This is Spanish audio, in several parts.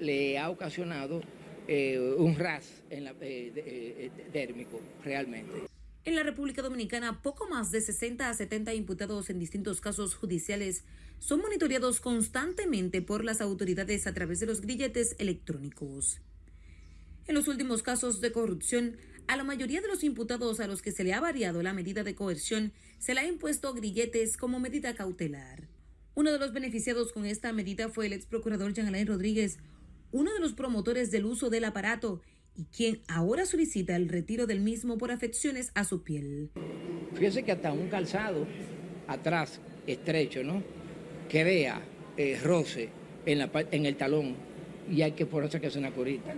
le ha ocasionado eh, un ras en la, eh, eh, térmico, realmente. En la República Dominicana, poco más de 60 a 70 imputados en distintos casos judiciales son monitoreados constantemente por las autoridades a través de los grilletes electrónicos. En los últimos casos de corrupción, a la mayoría de los imputados a los que se le ha variado la medida de coerción, se le ha impuesto grilletes como medida cautelar. Uno de los beneficiados con esta medida fue el ex procurador Jean Alain Rodríguez, uno de los promotores del uso del aparato y quien ahora solicita el retiro del mismo por afecciones a su piel. Fíjese que hasta un calzado atrás, estrecho, ¿no? Que vea, eh, roce en, el talón y hay que por eso que hace una curita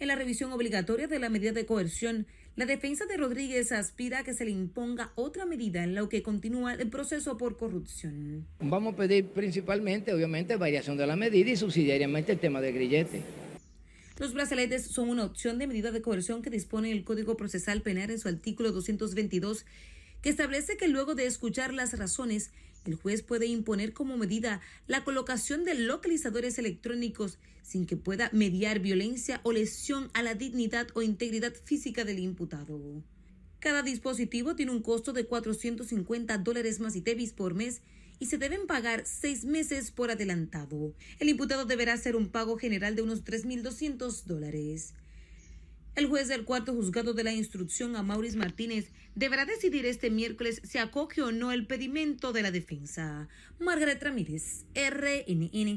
en la revisión obligatoria de la medida de coerción, la defensa de Rodríguez aspira a que se le imponga otra medida en la que continúa el proceso por corrupción. Vamos a pedir principalmente, obviamente, variación de la medida y subsidiariamente el tema de grillete. Los brazaletes son una opción de medida de coerción que dispone el Código Procesal Penal en su artículo 222, que establece que luego de escuchar las razones, el juez puede imponer como medida la colocación de localizadores electrónicos sin que pueda mediar violencia o lesión a la dignidad o integridad física del imputado. Cada dispositivo tiene un costo de 450 dólares más y tevis por mes y se deben pagar seis meses por adelantado. El imputado deberá hacer un pago general de unos 3.200 dólares. El juez del cuarto juzgado de la instrucción, a Martínez, deberá decidir este miércoles si acoge o no el pedimento de la defensa. Margaret Ramírez, RNN.